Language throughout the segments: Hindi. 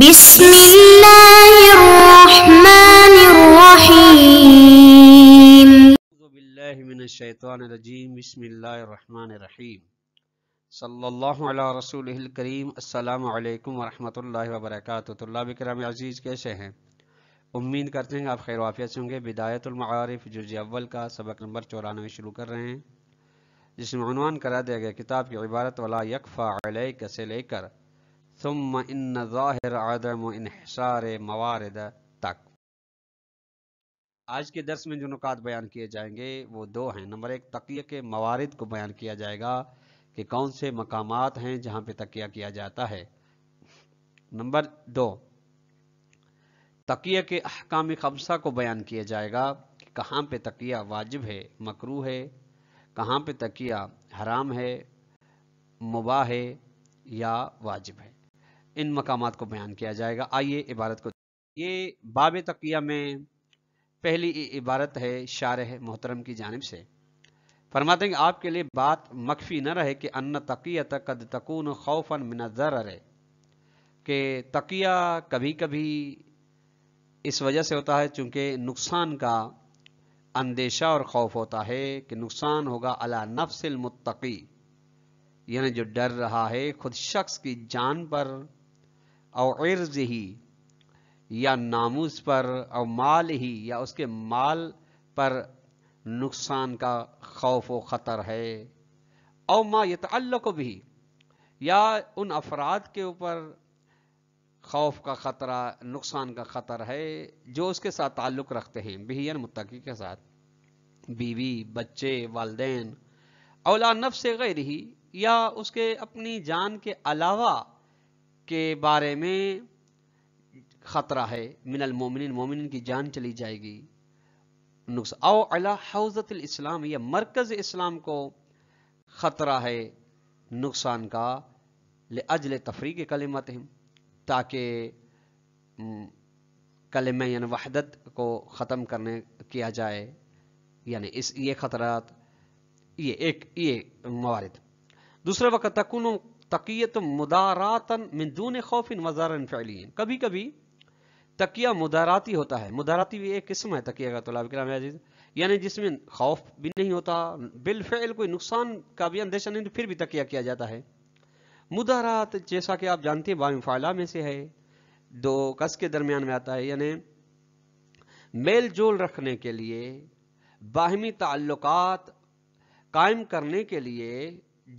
بسم الله الرحمن الرحيم أعوذ بالله من الشيطان الرجيم بسم الله الرحمن الرحيم صلى الله على رسوله الكريم السلام عليكم ورحمۃ اللہ وبرکاتہ طلاب کرام عزیز कैसे हैं उम्मीद करते हैं आप खैर वाफियत से होंगे बिदायत المعارف जुज अव्वल का सबक नंबर चौरानवे शुरू कर रहे हैं जिसमें उनवान करा दिया गया किताब की इबारत वाला यकफ़ा से लेकर ثم إن ظاهر عدم इनसार मवारद तक आज के दर्स में जो नुकात बयान किए जाएंगे वो दो हैं नंबर एक तकिए के मवारद को बयान किया जाएगा कि कौन से मकामात हैं जहाँ पे तकिया किया जाता है नंबर दो तकिए के अहकाम खमसा को बयान किया जाएगा कि कहाँ पे तकिया वाजिब है मकरू है कहाँ पे तकिया हराम है मुबा है या वाजिब है इन मकाम को बयान किया जाएगा आइए इबारत को ये बाब तकिया में पहली इबारत है शारह मोहतरम की जानब से फरमाते हैं आपके लिए बात मखफी न रहे कि अन्न तकिया तक कद तकून खौफन जर रहे कि तकिया कभी कभी इस वजह से होता है चूँकि नुकसान का अंदेशा और खौफ होता है कि नुकसान होगा अला नफसिल मुत्तकी यानी जो डर रहा है खुद शख्स की जान पर और इर्ज ही या नामूस पर और माल ही या उसके माल पर नुकसान का खौफ व ख़तर है और माँ को भी या उन अफराद के ऊपर खौफ का ख़तरा नुकसान का ख़तर है जो उसके साथ ताल्लुक़ रखते हैं बिहन मुतकी के साथ बीवी बच्चे वालदेन औला नफ से गैर ही या उसके अपनी जान के अलावा के बारे में ख़तरा है मिनल मोमिन मोमिन की जान चली जाएगी नुकसान अला हौजत इस्लाम या मरकज़ इस्लाम को ख़तरा है नुकसान का ले अजल तफरी के कलमत हैं ताकि कलम यानी वहदत को ख़त्म करने किया जाए यानी इस ये ख़तरात ये एक ये मवारद दूसरे वक़्त तकन तकियत मुदारातन मिंदून खौफिन वजारन फ़ैलिन कभी कभी तकिया मुदाराती होता है मुदाराती भी एक किस्म है तकिया का तलाब कराम यानी जिसमें खौफ भी नहीं होता बिलफेल कोई नुकसान का भी अंदेशा नहीं तो फिर भी तकिया किया जाता है मुदारात जैसा कि आप जानते हैं फाला में से है दो कस के दरमियान में आता है यानी मेल जोल रखने के लिए बाहमी ताल्लुकात कायम करने के लिए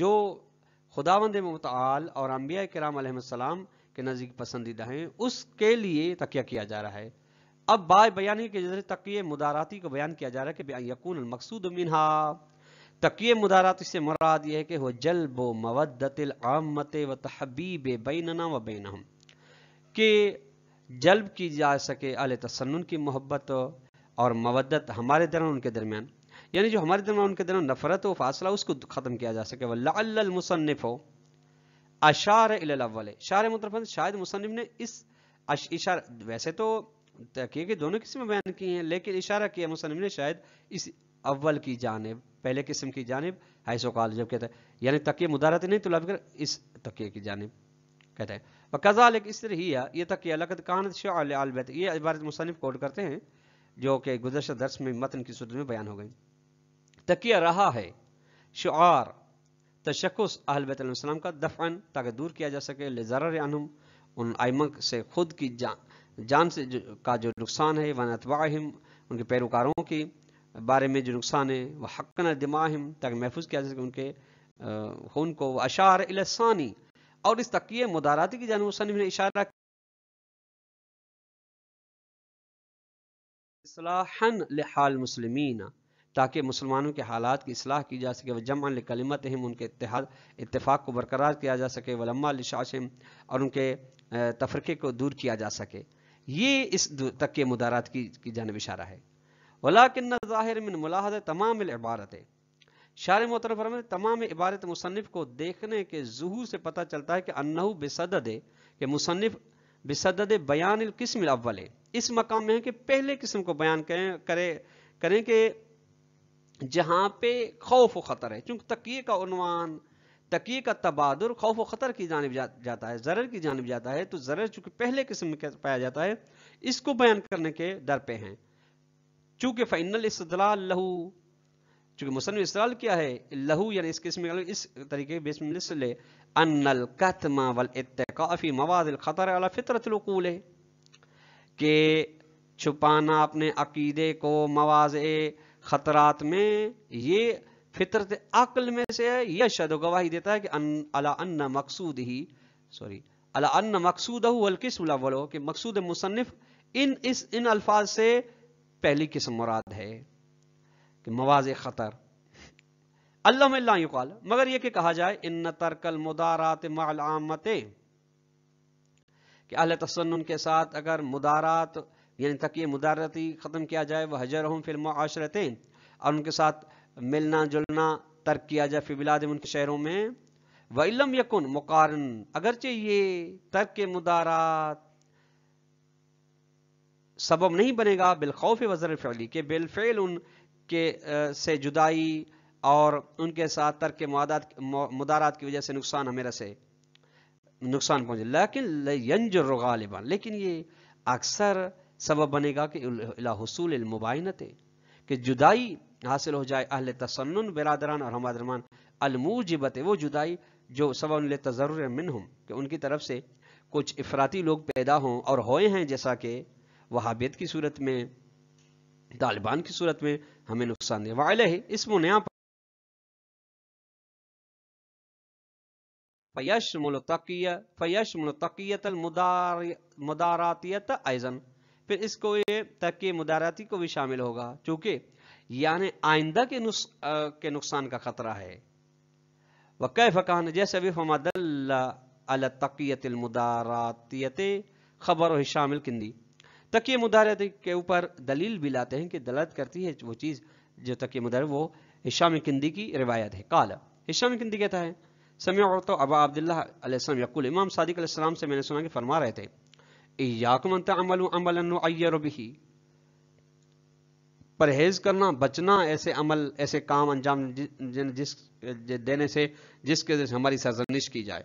जो खुदावंद मताल और अम्बिया कराम के नज़दीक पसंदीदा हैं उसके लिए तकिया किया जा रहा है अब बाय बयानी के जरिए तकिए मुदाराती को बयान किया जा रहा है कि यकून मकसूद मिनहा तकिए मुदारती से मुराद यह है कि वह जलब मवदतिल आमत व तहबीब बेनना व बेन के जल्ब की जा सके अल तसन्न की मोहब्बत और मवदत हमारे दरम उनके दरमियान यानी जो हमारे दरमियान उनके दरमियान नफरत हो फासला उसको ख़त्म किया जा सके वल्ल मुसनफ़ हो अशार अव्वल शार मतलब शायद मुसनफ़ ने इस इशार वैसे तो तहकीक दोनों किस्म बयान किए हैं लेकिन इशारा किया मुसनफ़ ने शायद इस अव्वल की जानब पहले किस्म की जानब हैसो काल जब कहते हैं यानी तकिए मुदारत नहीं तो कर इस तकिए की जानब कहते हैं वह कज़ा लेकिन इस तरह ही ये तकिया लकत कान शाह ये इबारत मुसनफ़ कोड करते हैं जो कि गुजशत दर्श में मतन की सूरत में बयान हो गई तकिया रहा है शुआर तशखस अहलबलम का दफ़न ताकि दूर किया जा सके लजर अनहम उन आइमक से खुद की जान जान से जो, का जो नुकसान है वन अतवाहिम उनके पैरोकारों के बारे में जो नुकसान है वह हक़न दिमाहिम ताकि महफूज किया जा सके उनके खून को अशार इलसानी और इस तकिए मदाराती की जानब मुसनफ़ ने इशारा इसलाहन लिहाल ताकि मुसलमानों के हालात की असलाह की जा सके व जमा कलमत हम उनके इतिहाद इतफाक़ को बरकरार किया जा सके वलम्मा लिशाशिम और उनके तफरक़े को दूर किया जा सके ये इस तक के मुदारात की, की जानब इशारा है वलाकिन ज़ाहिर मिन मुलाहद तमाम इबारतें शार मोहतर फरम तमाम इबारत मुसनफ़ को देखने के जहू से पता चलता है कि अन्नहू बेसदद के मुसनफ़ बेसदद बयान किस्म अव्वल इस मकाम में है कि पहले किस्म को बयान करें करें करें कि जहाँ पे खौफ व ख़तर है चूंकि तकिए का उनवान तकिए का तबादुर खौफ व ख़तर की जानब जा, जाता है जरर की जानब जाता है तो जरर चूंकि पहले किस्म का पाया जाता है इसको बयान करने के डर पे हैं चूंकि फाइनल इसदलाल लहू चूंकि मुसनफ़ इसलाल क्या है लहू यानी इस किस्म इस तरीके बेसमिल अनल कतमा वल इतकाफ़ी मवाद ख़तर अला फ़ितरतलकूल है कि छुपाना अपने अकीदे को मवाज़ खतरात में ये फितरत अकल में से है यह शद गवाही देता है कि अन, अला अन्न मकसूद ही सॉरी अला अन्न मकसूद किस्म कि मकसूद मुसनफ़ इन इस इन अल्फाज से पहली किस्म मुराद है कि मवाज ख़तर अल्लाह मगर यह कि कहा जाए इन तरकल मुदारात माल आमतें कि तसन्न के साथ अगर मुदारात यानी तक ये मुदारती ख़त्म किया जाए वह हजर हम फिल्म आशरतें और उनके साथ मिलना जुलना तर्क किया जाए बिलाद उनके शहरों में इलम यकुन मुकारन अगरचे ये तर्क मुदारात सबब नहीं बनेगा बिलखौफ वजर फ़ैली के बिलफेल उनके से जुदाई और उनके साथ तर्क मुदारात मुदारात की वजह से नुकसान हमें रसे नुकसान पहुंचे लेकिन यंजुर गालिबा लेकिन ये अक्सर सबब बनेगा कि हसूल मुबाइनत कि जुदाई हासिल हो जाए अहल तसन्न बिरादरान और हमारे दरमान अलमूजिबत वो जुदाई जो सबल तजर मिन हम कि उनकी तरफ से कुछ अफराती लोग पैदा हों और होए हैं जैसा कि वहाबियत की सूरत में तालिबान की सूरत में हमें नुकसान दे वाले है इस मुनिया मुनया फ़यश मुलतकिया फ़यश मुलतकियत मुदारातियत ऐज़न फिर इसको ये तक के मुदाराती को भी शामिल होगा चूंकि यानी आइंदा के नुस, आ, के नुकसान का खतरा है वक़ फ़कान जैसे भी अभी फमदल तकियतमुदारातियत खबर और शामिल किंदी तकिए मुदारती के ऊपर दलील भी लाते हैं कि दलत करती है वो चीज़ जो तकिए मुदार वो हिशाम किंदी की रिवायत है काल हिशाम किंदी कहता है समय और तो अब अब्दुल्ला इमाम सादिक से मैंने सुना कि फरमा रहे थे याकमन तमल अमल भी परहेज करना बचना ऐसे अमल ऐसे काम अंजाम जिन जिस देने से जिसके जरिए हमारी सरजनिश की जाए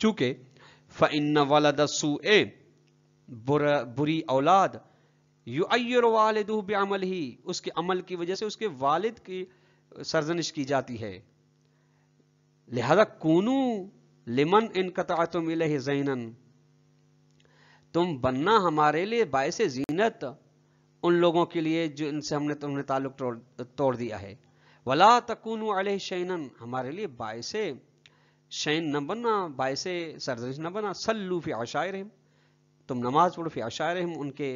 चूंकि फ़िन वालद बुरा बुरी औलाद यु अयर वालदू बेअमल ही उसके अमल की वजह से उसके वालिद की सरजनिश की जाती है लिहाजा कूनू लिमन इन कतातुम इले जैनन तुम बनना हमारे लिए बायस जीनत उन लोगों के लिए जो इनसे हमने तुमने ताल्लुक तोड़, तोड़ दिया है वला तकून अल शैनन हमारे लिए बायस शैन न बनना बायस सरजरिश न बना सल्लू फी आशायर तुम नमाज पढ़ो फी आशायर उनके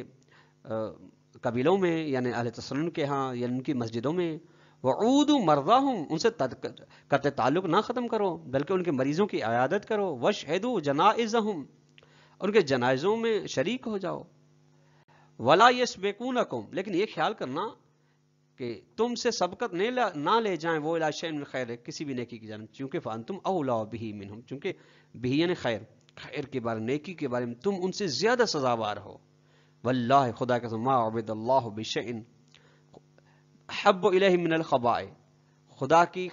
कबीलों में यानी अल तसन के यहाँ यानी उनकी मस्जिदों में वूद मरदा हूँ उनसे करते ताल्लुक ना ख़त्म करो बल्कि उनके मरीज़ों की आयादत करो वश हैदू जनाज़ हूँ उनके जनाजों में शरीक हो जाओ वला यस बेकून कौम लेकिन ये ख्याल करना कि तुमसे सबकत नहीं ला, ना ले जाए वो इलाशन खैर किसी भी नेकी की जान चूंकि फ़ान तुम अवला बिही मिन चूँकि बिही यानी खैर खैर के बारे में नेकी के बारे में तुम उनसे ज़्यादा सजावार हो वल्ला खुदा के माबद्ल्लाह बिशन हब मिनल खबाए खुदा की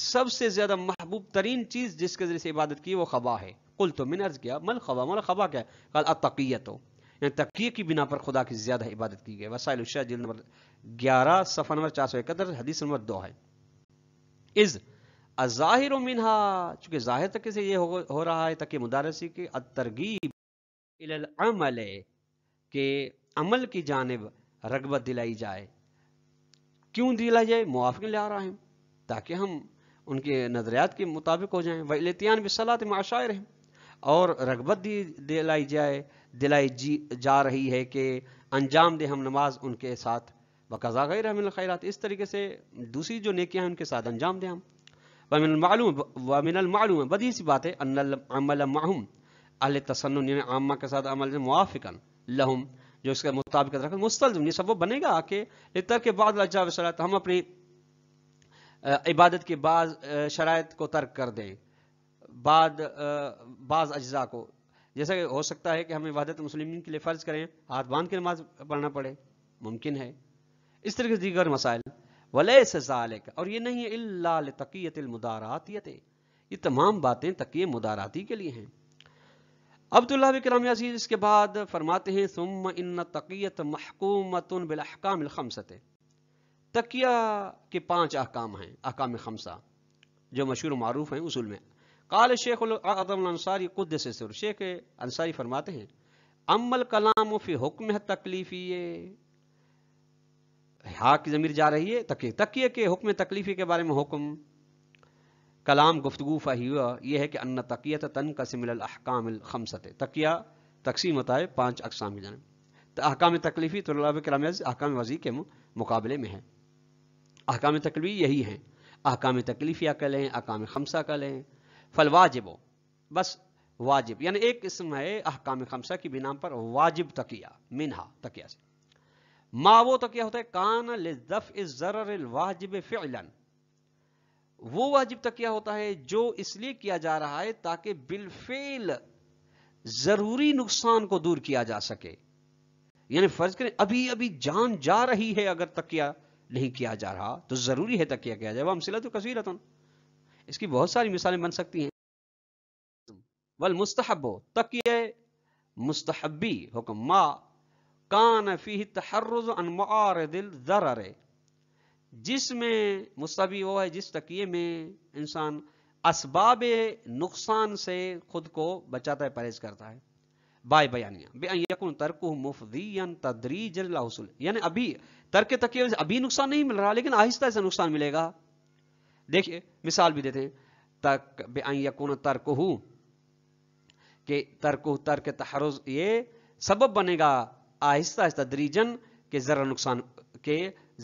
सबसे ज़्यादा महबूब तरीन चीज़ जिसके ज़रिए से इबादत की वो खबा है कुल तो मैंने अर्ज किया मल खबा मल खबा क्या कल अतकीत हो यानी तकी की बिना पर खुदा की ज्यादा इबादत की गई वसाइल शाह जिल नंबर ग्यारह सफ़ा नंबर चार सौ इकहत्तर हदीस नंबर दो है इज़ अज़ाहिर मिनहा चूंकि ज़ाहिर तक से ये हो, हो रहा है तक मुदारसी की तरगीब अमल के अमल की जानब रगबत दिलाई जाए क्यों दिलाई जाए मुआफ़ ले आ रहा है ताकि हम उनके नज़रियात के मुताबिक हो भी सलात में माशायर हैं और रगबत दी दिलाई जाए दिलाई जी जा रही है कि अंजाम दे हम नमाज उनके साथ बकज़ा गई हमिल खैरात इस तरीके से दूसरी जो नेकियाँ हैं उनके साथ अंजाम दें हम वमिनमालूम वमिनमालूम बदी सी बात है अनल अल तसन आमा के साथ अमल मुआफ़िकन लहम जो इसके मुताबिक रखें मुस्तल ये सब वो बनेगा आके इतर के बाद लज्जा वसलात हम अपनी इबादत के बाद शरात को तर्क कर दें बाद बाज़ अज्जा को जैसा कि हो सकता है कि हम इबादत मुस्लिम के लिए फ़र्ज़ करें हाथ बांध के नमाज पढ़ना पड़े मुमकिन है इस तरह के दीगर मसाइल वले सजालिक और ये नहीं है इल्ला तकीयत मुदारातियत ये तमाम बातें तकीय मुदाराती के लिए हैं अब्दुल्ला कराम यासीज इसके बाद फरमाते हैं सुम इन तकीयत महकूमत बिलहकाम तकिया के पांच अहकाम हैं अहकाम खमसा जो मशहूर मरूफ हैं उसूल में काल शेख आदम अंसारी कुदस सुर शेख अंसारी फरमाते हैं अमल कलाम फी हुक्म है तकलीफी हा की ज़मीर जा रही है तकिए तकिए के हुक्म तकलीफी के बारे में हुक्म कलाम गुफ्तु फ़ाहिवा यह है कि अन्न तकियत तन का सिमिल अहकाम खमसत तकिया तकसीम बताए पाँच अकसाम में जाने तो अहकाम तकलीफी तलब कलाम अहकाम वजी के मुकाबले में है अहकाम तकलीफी यही हैं अहकाम तकलीफिया कह लें अहकाम खमसा कह लें फल वाजिब बस वाजिब यानी एक किस्म है अहकाम खमसा की बिना पर वाजिब तकिया मिनहा तकिया से मा वो तकिया होता है कान लिजफ़ जर वाजिब फ़िलन वो वाजिब तकिया होता है जो इसलिए किया जा रहा है ताकि बिलफेल जरूरी नुकसान को दूर किया जा सके यानी फर्ज करें अभी अभी जान जा रही है अगर तकिया नहीं किया जा रहा तो जरूरी है तकिया किया जाए वह हमसिला तो कसीरतन इसकी बहुत सारी मिसालें बन सकती हैं वल मुस्तहबो तकिए मुस्तहबी हुक्म मा कान फी तहर्रज अनमार दिल ज़र जिसमें मुस्तबी वो है जिस तकिए में इंसान असबाब नुकसान से खुद को बचाता है परहेज करता है बाय बयानिया बेयकन तर्क मुफदीन तदरीज यानी अभी तर्क तकिए अभी नुकसान नहीं मिल रहा लेकिन आहिस्ता से नुकसान मिलेगा देखिए मिसाल भी देते हैं तक बेअन तर्क हो के तर्क तर्क तहरुज ये सबब बनेगा आहिस्ता आहिस्ता दरीजन के ज़रा नुकसान के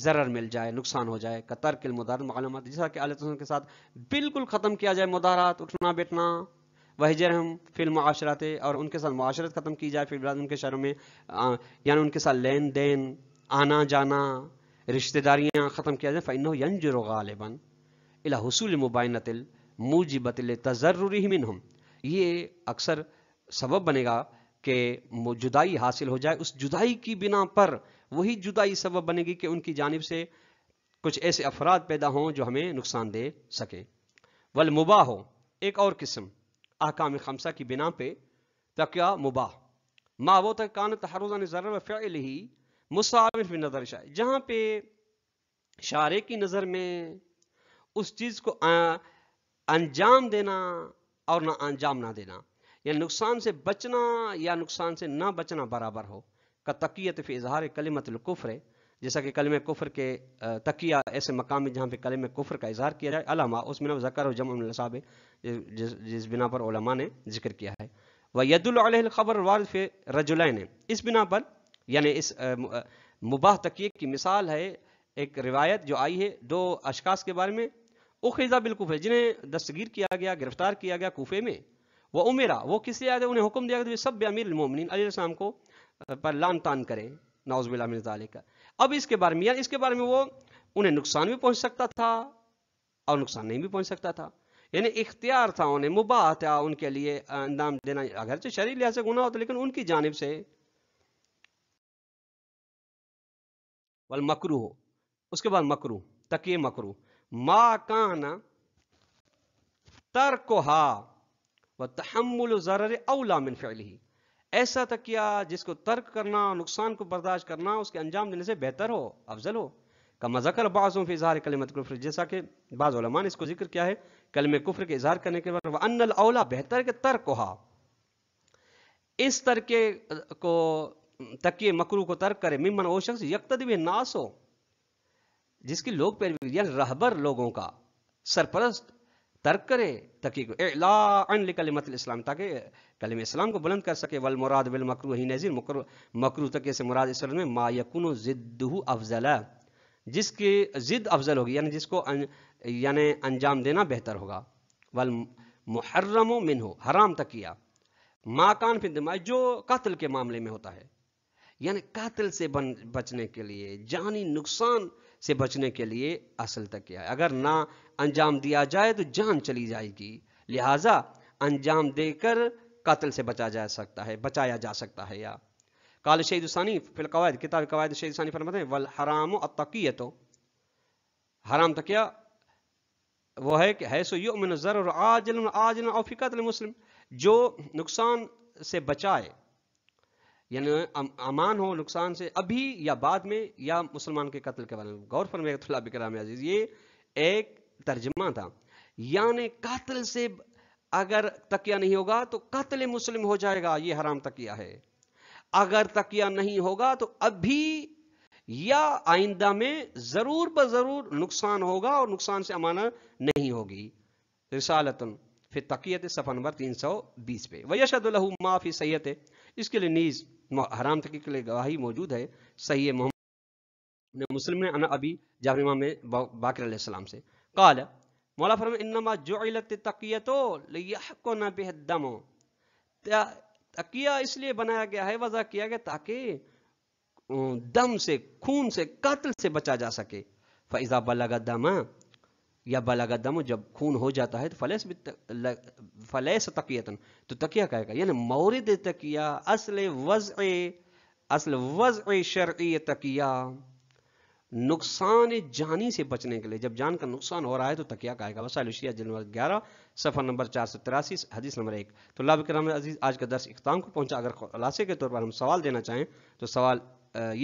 ज़र मिल जाए नुकसान हो जाए कतर के मुदार मालूम जैसा कि आल के साथ बिल्कुल ख़त्म किया जाए मुदारात उठना बैठना वहजर हम फिल्म माशरत और उनके साथ माशरत ख़त्म की जाए फिर उनके शहरों में यानी उनके साथ लेन देन आना जाना रिश्तेदारियाँ ख़त्म किया जाए फ़ैन यंजर गालिबन इला हसूल मुबानतिल मूजिबतिल तजर्री हम ये अक्सर सबब बनेगा कि जुदाई हासिल हो जाए उस जुदाई की बिना पर वही जुदाई सबब बनेगी कि उनकी जानब से कुछ ऐसे अफराद पैदा हों जो हमें नुकसान दे सकें वल मुबाह हो एक और किस्म आकाम खमसा की बिना पे तकिया मुबाह मा वो तक कान तहरुजा ने ज़र फ़ल ही मुसाविर नज़र शाह जहाँ पे शारे की नज़र में उस चीज़ को अंजाम देना और ना अंजाम ना देना या नुकसान से बचना या नुकसान से ना बचना बराबर हो का तकीयत फ़ी इजहार कुफरे जैसा कि कलम कुफर के तकिया ऐसे मकाम में जहाँ पे कलम कुफर का इजहार किया जाए अलामा उसमें ज़कर और जम जिस, जिस बिना पर ओलमा ने जिक्र किया है व यदुल्खबर रजुल ने इस बिना पर यानी इस मुबाह तकिए की मिसाल है एक रिवायत जो आई है दो अशकास के बारे में उखिजा है जिन्हें दस्तगीर किया गया गिरफ्तार किया गया कोफे में वह उमेरा वो किससे आया उन्हें हुक्म दिया गया सब अमीर मोमिन अलीसम को पर लान तान करें नाउजबिला का अब इसके बारे में इसके बारे में वो उन्हें नुकसान भी पहुंच सकता था और नुकसान नहीं भी पहुंच सकता था यानी इख्तियार था उन्हें मुबाह था उनके लिए अंदाम देना अगर तो शरीर लिहाज से गुना होता लेकिन उनकी जानब से वाल मकरू हो उसके बाद मकरू तकिए मकरू मा कान तरकोहा व तहमुल ज़र अवला मिन फ़ैली ऐसा तकिया जिसको तर्क करना नुकसान को बर्दाश्त करना उसके अंजाम देने से बेहतर हो अफजल हो का मजकर बाज़ों के इजहार कलम कुफर जैसा कि बाज़ान इसको जिक्र किया है कलम कुफर के इजहार करने के बाद वनल अवला बेहतर के तरकोहा इस तरके को तकिए मकरू को तर्क करे मिमन ओ शख्स यकतदब नास हो जिसकी लोग पैरवी या रहबर लोगों का सरपरस्त तर्क करे तकी कलिम इस्लाम ताकि कलम इस्लाम को बुलंद कर सके वल मुराद बिल मकरू ही नज़ीर मकर मकरू तक से मुराद इस में मायकुन ज़िद्दू अफजल जिसकी ज़िद अफजल होगी यानी जिसको यानि अं, यानी अंजाम देना बेहतर होगा वल मुहर्रम मिन हो हराम तकिया माकान फिर जो कत्ल के मामले में होता है यानी कातिल से बन बचने के लिए जानी नुकसान से बचने के लिए असल तक है अगर ना अंजाम दिया जाए तो जान चली जाएगी लिहाजा अंजाम देकर कातिल से बचा जा सकता है बचाया जा सकता है या काल शहीद उसानी कवायद किताब कवायद शहीद उसानी फरमाते हैं वल हराम तकीय तो हराम तकिया वो है कि है सो यो मिन ज़र आज आज और फिकत मुस्लिम जो नुकसान से बचाए यानी अमान हो नुकसान से अभी या बाद में या मुसलमान के कत्ल के बारे में गौर फरमेतुल्ला बिकराम अजीज ये एक तर्जमा था यानी कत्ल से अगर तकिया नहीं होगा तो कत्ल मुस्लिम हो जाएगा ये हराम तकिया है अगर तकिया नहीं होगा तो अभी या आइंदा में जरूर ब जरूर नुकसान होगा और नुकसान से अमाना नहीं होगी रिसालतन फिर तकियत सफ़ा नंबर तीन सौ बीस पे वयशदलहू माफ़ी है इसके लिए नीज़ हराम तक के लिए गवाही मौजूद है सही है मोहम्मद ने मुस्लिम ने अना अभी जाफरमा में बाकर सलाम से कल मौला फरम इनमा जोलत तकिया तो को ना बेहदमो तकिया इसलिए बनाया गया है वजह किया गया ताकि दम से खून से कत्ल से बचा जा सके फैज़ा बल्ला दमा या बलागदम जब खून हो जाता है तो फलेस फलेस तकियतन तो तकिया कहेगा यानी मौरिद तकिया असल वज़ असल वज़ शर्य तकिया नुकसान जानी से बचने के लिए जब जान का नुकसान हो रहा है तो तकिया कहेगा जन जनवर ग्यारह सफ़र नंबर चार सौ तिरासी हदीस नंबर एक तो लाभ कर अजीज़ आज का दर्श इख्ताम को पहुंचा अगर खुलासे के तौर पर हम सवाल देना चाहें तो सवाल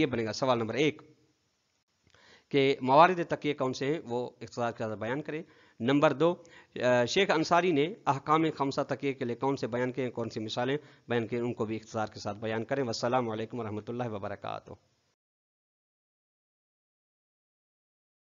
ये बनेगा सवाल नंबर एक के मवारद तकिए कौन से हैं वो इकतदार के साथ बयान करें नंबर दो शेख अंसारी ने अहकाम खमसा तकिए के लिए कौन से बयान किए कौन सी मिसालें बयान किए उनको भी इकतदार के साथ बयान करें वसलम वरहमल वर्का